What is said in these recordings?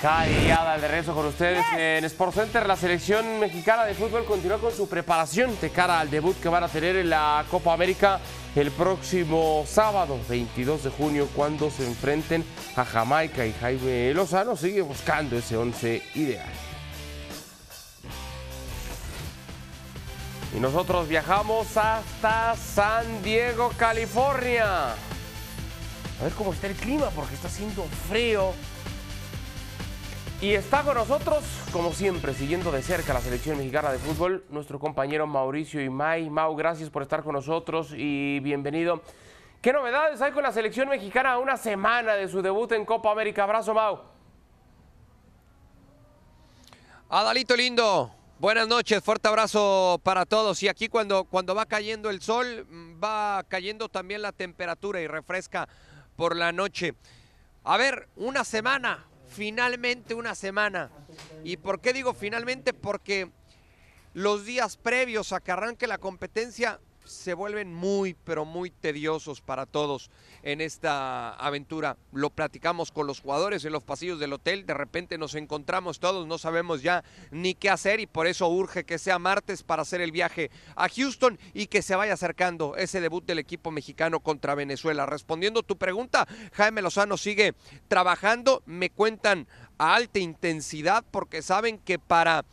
Cariada de regreso con ustedes en Sport Center. La selección mexicana de fútbol continúa con su preparación de cara al debut que van a tener en la Copa América el próximo sábado, 22 de junio, cuando se enfrenten a Jamaica. Y Jaime Lozano sigue buscando ese 11 ideal. Y nosotros viajamos hasta San Diego, California. A ver cómo está el clima, porque está haciendo frío. Y está con nosotros, como siempre, siguiendo de cerca la selección mexicana de fútbol, nuestro compañero Mauricio Imay. Mau, gracias por estar con nosotros y bienvenido. ¿Qué novedades hay con la selección mexicana una semana de su debut en Copa América? Abrazo, Mau. Adalito lindo, buenas noches, fuerte abrazo para todos. Y aquí cuando, cuando va cayendo el sol, mm, va cayendo también la temperatura y refresca por la noche. A ver, una semana, finalmente una semana. ¿Y por qué digo finalmente? Porque los días previos a que arranque la competencia se vuelven muy, pero muy tediosos para todos en esta aventura. Lo platicamos con los jugadores en los pasillos del hotel, de repente nos encontramos todos, no sabemos ya ni qué hacer y por eso urge que sea martes para hacer el viaje a Houston y que se vaya acercando ese debut del equipo mexicano contra Venezuela. Respondiendo tu pregunta, Jaime Lozano sigue trabajando, me cuentan a alta intensidad porque saben que para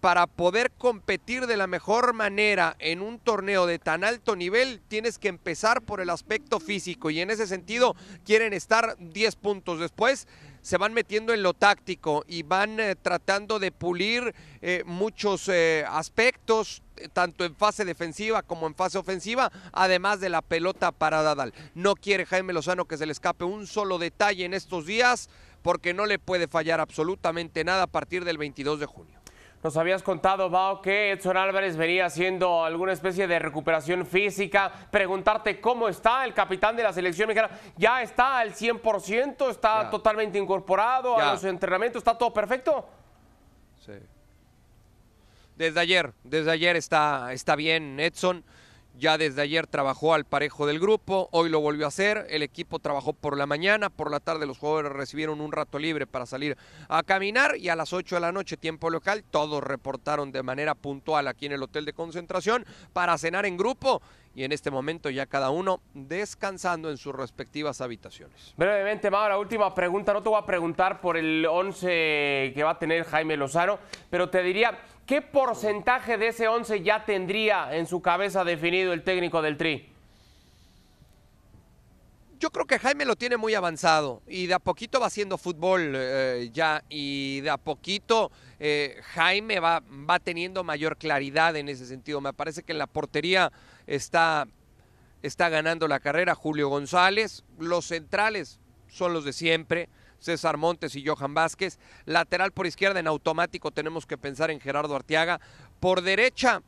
para poder competir de la mejor manera en un torneo de tan alto nivel, tienes que empezar por el aspecto físico y en ese sentido quieren estar 10 puntos después. Se van metiendo en lo táctico y van eh, tratando de pulir eh, muchos eh, aspectos, tanto en fase defensiva como en fase ofensiva, además de la pelota para Dadal. No quiere Jaime Lozano que se le escape un solo detalle en estos días porque no le puede fallar absolutamente nada a partir del 22 de junio. Nos habías contado, Bao, que Edson Álvarez venía haciendo alguna especie de recuperación física. Preguntarte cómo está el capitán de la selección mexicana. ¿Ya está al 100%? ¿Está totalmente incorporado a los entrenamientos? ¿Está todo perfecto? Sí. Desde ayer, desde ayer está, está bien Edson ya desde ayer trabajó al parejo del grupo, hoy lo volvió a hacer, el equipo trabajó por la mañana, por la tarde los jugadores recibieron un rato libre para salir a caminar y a las 8 de la noche, tiempo local, todos reportaron de manera puntual aquí en el hotel de concentración para cenar en grupo y en este momento ya cada uno descansando en sus respectivas habitaciones. Brevemente, Mauro, la última pregunta, no te voy a preguntar por el 11 que va a tener Jaime Lozano, pero te diría, ¿Qué porcentaje de ese 11 ya tendría en su cabeza definido el técnico del Tri? Yo creo que Jaime lo tiene muy avanzado y de a poquito va haciendo fútbol eh, ya y de a poquito eh, Jaime va, va teniendo mayor claridad en ese sentido. Me parece que en la portería está, está ganando la carrera Julio González. Los centrales son los de siempre. César Montes y Johan Vázquez. Lateral por izquierda en automático tenemos que pensar en Gerardo Artiaga, Por derecha,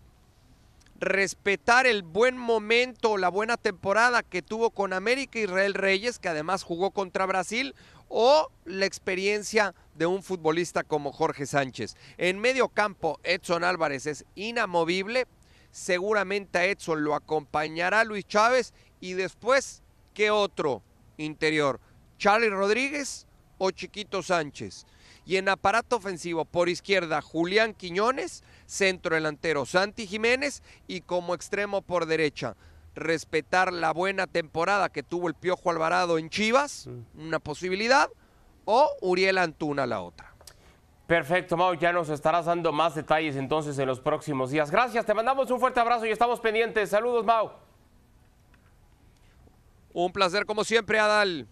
respetar el buen momento, la buena temporada que tuvo con América Israel Reyes, que además jugó contra Brasil, o la experiencia de un futbolista como Jorge Sánchez. En medio campo, Edson Álvarez es inamovible. Seguramente a Edson lo acompañará Luis Chávez y después, ¿qué otro interior? Charlie Rodríguez o Chiquito Sánchez. Y en aparato ofensivo por izquierda Julián Quiñones, centro delantero Santi Jiménez y como extremo por derecha. Respetar la buena temporada que tuvo el Piojo Alvarado en Chivas, una posibilidad, o Uriel Antuna la otra. Perfecto, Mau, ya nos estarás dando más detalles entonces en los próximos días. Gracias, te mandamos un fuerte abrazo y estamos pendientes. Saludos, Mau. Un placer como siempre, Adal.